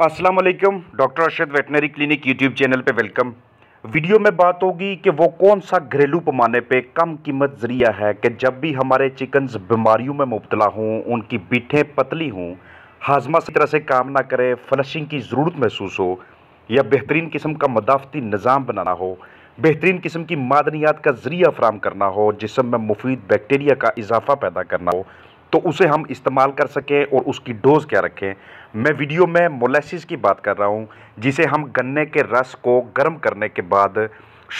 वालेकुम doctor Arshad veterinary clinic YouTube channel पे welcome video में बात होगी कि वो कौन सा घरेलू पैमाने पे कम कीमत ज़रिया है कि जब भी हमारे चिकन्स बीमारियों में मुबतला हों उनकी बीठें पतली हों हाजमा सी तरह से काम ना करे फ्लशिंग की ज़रूरत महसूस हो या बेहतरीन किस्म का मदाफती निज़ाम बनाना हो बेहतरीन किस्म की मादनियात का ज़रिया फ्राहम करना हो जिसम में मुफीद बैक्टीरिया का इजाफा पैदा करना हो तो उसे हम इस्तेमाल कर सकें और उसकी डोज़ क्या रखें मैं वीडियो में मोलेसिस की बात कर रहा हूँ जिसे हम गन्ने के रस को गर्म करने के बाद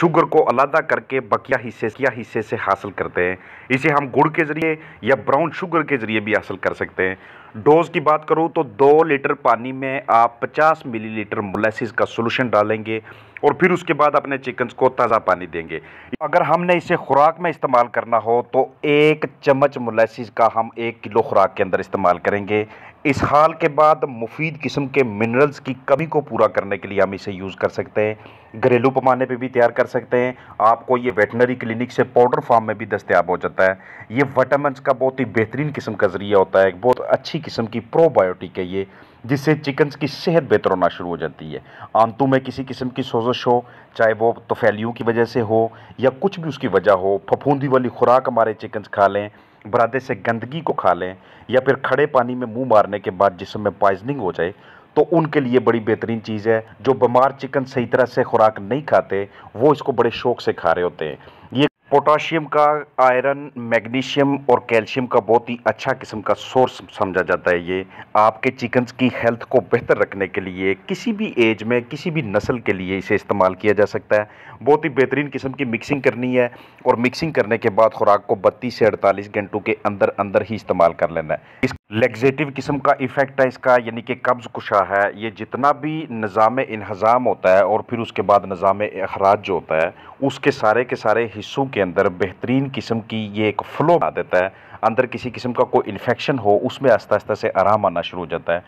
शुगर को अलहदा करके बकिया हिस्से या हिस्से से हासिल करते हैं इसे हम गुड़ के ज़रिए या ब्राउन शुगर के ज़रिए भी हासिल कर सकते हैं डोज की बात करूँ तो दो लीटर पानी में आप 50 मिलीलीटर मोलेसिस का सोलूशन डालेंगे और फिर उसके बाद अपने चिकन्स को ताज़ा पानी देंगे अगर हमने इसे खुराक में इस्तेमाल करना हो तो एक चम्मच मोलेसिस का हम एक किलो खुराक के अंदर इस्तेमाल करेंगे इस हाल के बाद मुफीद किस्म के मिनरल्स की कमी को पूरा करने के लिए हम इसे यूज़ कर सकते हैं घरेलू पैमाने पे भी तैयार कर सकते हैं आपको ये वेटनरी क्लिनिक से पाउडर फार्म में भी दस्तियाब हो जाता है ये वटामस का बहुत ही बेहतरीन किस्म का ज़रिया होता है एक बहुत अच्छी अच्छी किस्म की प्रोबायोटिक है ये जिससे चिकन्स की सेहत बेहतर होना शुरू हो जाती है आंतों में किसी किस्म की सोजश हो चाहे वो तो फैलियों की वजह से हो या कुछ भी उसकी वजह हो फफूंदी वाली खुराक हमारे चिकन्स खा लें बरादे से गंदगी को खा लें या फिर खड़े पानी में मुंह मारने के बाद जिसम में पॉइजनिंग हो जाए तो उनके लिए बड़ी बेहतरीन चीज़ है जो बीमार चिकन सही तरह से खुराक नहीं खाते वो इसको बड़े शौक से खा रहे होते हैं ये पोटाशियम का आयरन मैग्नीशियम और कैल्शियम का बहुत ही अच्छा किस्म का सोर्स समझा जाता है ये आपके चिकन्स की हेल्थ को बेहतर रखने के लिए किसी भी एज में किसी भी नस्ल के लिए इसे इस्तेमाल किया जा सकता है बहुत ही बेहतरीन किस्म की मिक्सिंग करनी है और मिक्सिंग करने के बाद खुराक को बत्तीस से अड़तालीस घंटों के अंदर अंदर ही इस्तेमाल कर लेना है इस लेग्जेटिव किस्म का इफ़ेक्ट है इसका यानी कि कब्ज़ कुशा है ये जितना भी निज़ाम इन्हज़ाम होता है और फिर उसके बाद निज़ाम अखराज जो होता है उसके सारे के सारे हिस्सों के के अंदर बेहतरीन किस्म की ये एक फ़्लो बना देता है अंदर किसी किस्म का कोई इन्फेक्शन हो उसमें आस्ता आस्ता से आराम आना शुरू हो जाता है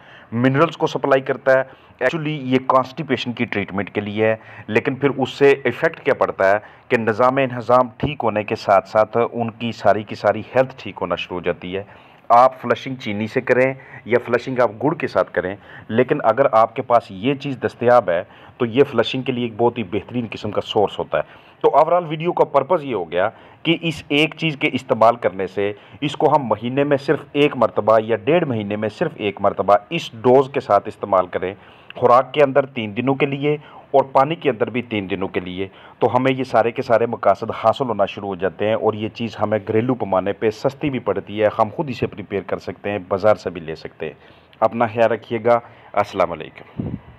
मिनरल्स को सप्लाई करता है एक्चुअली ये कॉन्स्टिपेशन की ट्रीटमेंट के लिए है लेकिन फिर उससे इफ़ेक्ट क्या पड़ता है कि निज़ाम इन्हज़ाम ठीक होने के साथ साथ उनकी सारी की सारी हेल्थ ठीक होना शुरू हो जाती है आप फ्लशिंग चीनी से करें या फ्लशिंग आप गुड़ के साथ करें लेकिन अगर आपके पास ये चीज़ दस्तियाब है तो ये फ्लशिंग के लिए एक बहुत ही बेहतरीन किस्म का सोर्स होता है तो ओवरऑल वीडियो का पर्पज़ ये हो गया कि इस एक चीज़ के इस्तेमाल करने से इसको हम महीने में सिर्फ एक मरतबा या डेढ़ महीने में सिर्फ एक मरतबा इस डोज़ के साथ इस्तेमाल करें खुराक के अंदर तीन दिनों के लिए और पानी के अंदर भी तीन दिनों के लिए तो हमें ये सारे के सारे मकासद हासिल होना शुरू हो जाते हैं और ये चीज़ हमें घरेलू पैमाने पर सस्ती भी पड़ती है हम खुद इसे प्रिपेयर कर सकते हैं बाज़ार से भी ले सकते हैं अपना ख्याल रखिएगा असलकम